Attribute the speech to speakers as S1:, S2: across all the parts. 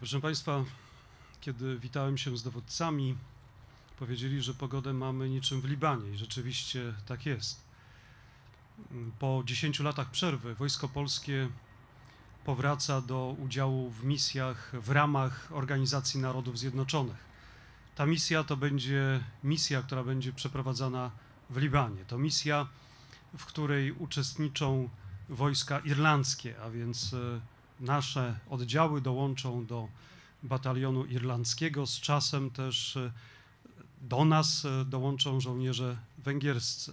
S1: Proszę Państwa, kiedy witałem się z dowódcami, powiedzieli, że pogodę mamy niczym w Libanie i rzeczywiście tak jest. Po 10 latach przerwy Wojsko Polskie powraca do udziału w misjach w ramach Organizacji Narodów Zjednoczonych. Ta misja to będzie misja, która będzie przeprowadzana w Libanie. To misja, w której uczestniczą wojska irlandzkie, a więc e, nasze oddziały dołączą do batalionu irlandzkiego, z czasem też e, do nas e, dołączą żołnierze węgierscy.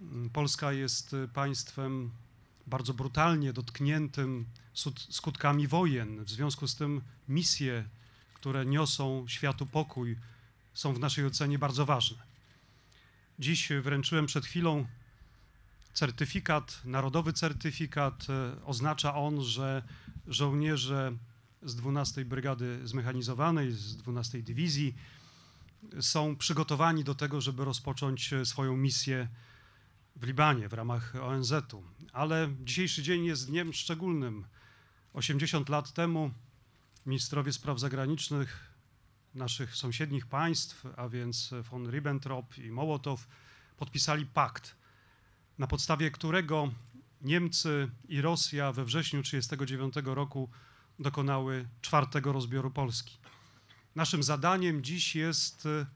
S1: Mm, Polska jest e, państwem bardzo brutalnie dotkniętym skutkami wojen. W związku z tym misje, które niosą światu pokój, są w naszej ocenie bardzo ważne. Dziś wręczyłem przed chwilą certyfikat, narodowy certyfikat, e, oznacza on, że żołnierze z 12 Brygady Zmechanizowanej, z 12 Dywizji są przygotowani do tego, żeby rozpocząć e, swoją misję w Libanie w ramach ONZ-u. Ale dzisiejszy dzień jest dniem szczególnym. 80 lat temu ministrowie spraw zagranicznych naszych sąsiednich państw, a więc von Ribbentrop i Mołotow, podpisali pakt na podstawie którego Niemcy i Rosja we wrześniu 1939 roku dokonały czwartego rozbioru Polski. Naszym zadaniem dziś jest e,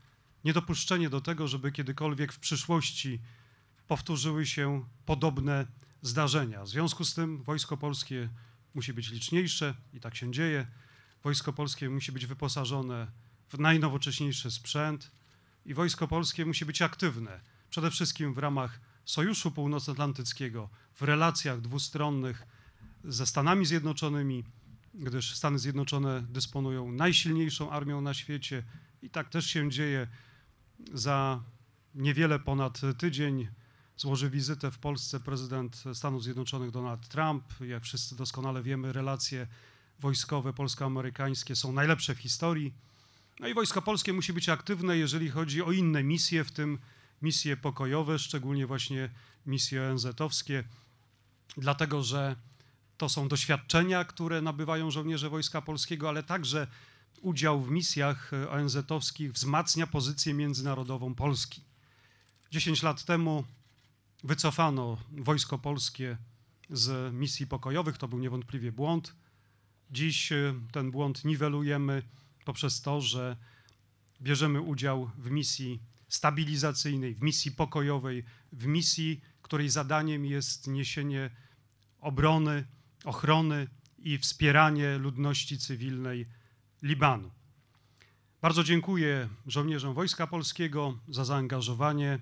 S1: niedopuszczenie do tego, żeby kiedykolwiek w przyszłości powtórzyły się podobne zdarzenia. W związku z tym Wojsko Polskie musi być liczniejsze i tak się dzieje. Wojsko Polskie musi być wyposażone w najnowocześniejszy sprzęt i Wojsko Polskie musi być aktywne, przede wszystkim w ramach Sojuszu Północnoatlantyckiego w relacjach dwustronnych ze Stanami Zjednoczonymi, gdyż Stany Zjednoczone dysponują najsilniejszą armią na świecie i tak też się dzieje. Za niewiele ponad tydzień złoży wizytę w Polsce prezydent Stanów Zjednoczonych Donald Trump. Jak wszyscy doskonale wiemy, relacje wojskowe polsko-amerykańskie są najlepsze w historii. No i wojsko polskie musi być aktywne, jeżeli chodzi o inne misje, w tym misje pokojowe, szczególnie właśnie misje ONZ-owskie, dlatego że to są doświadczenia, które nabywają żołnierze Wojska Polskiego, ale także udział w misjach ONZ-owskich wzmacnia pozycję międzynarodową Polski. 10 lat temu wycofano wojsko polskie z misji pokojowych, to był niewątpliwie błąd. Dziś y, ten błąd niwelujemy poprzez to, że bierzemy udział w misji stabilizacyjnej, w misji pokojowej, w misji, której zadaniem jest niesienie obrony, ochrony i wspieranie ludności cywilnej Libanu. Bardzo dziękuję żołnierzom Wojska Polskiego za zaangażowanie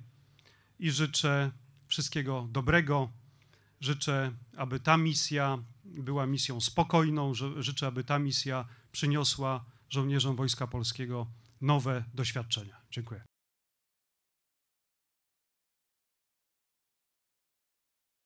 S1: i życzę wszystkiego dobrego. Życzę, aby ta misja była misją spokojną, życzę, aby ta misja przyniosła żołnierzom Wojska Polskiego nowe doświadczenia. Dziękuję.